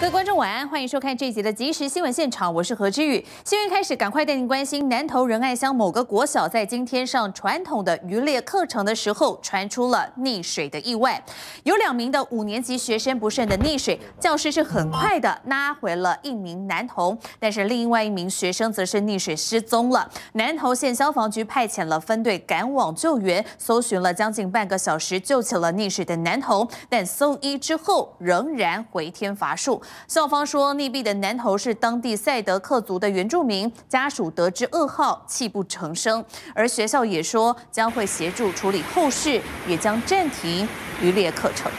各位观众晚安，欢迎收看这一集的即时新闻现场，我是何之宇。新闻开始，赶快带您关心南投仁爱乡某个国小，在今天上传统的渔猎课程的时候，传出了溺水的意外，有两名的五年级学生不慎的溺水，教师是很快的拉回了一名男童，但是另外一名学生则是溺水失踪了。南投县消防局派遣了分队赶往救援，搜寻了将近半个小时，救起了溺水的男童，但送医之后仍然回天乏术。校方说，溺毙的男童是当地赛德克族的原住民，家属得知噩耗，泣不成声。而学校也说，将会协助处理后事，也将暂停渔猎课程。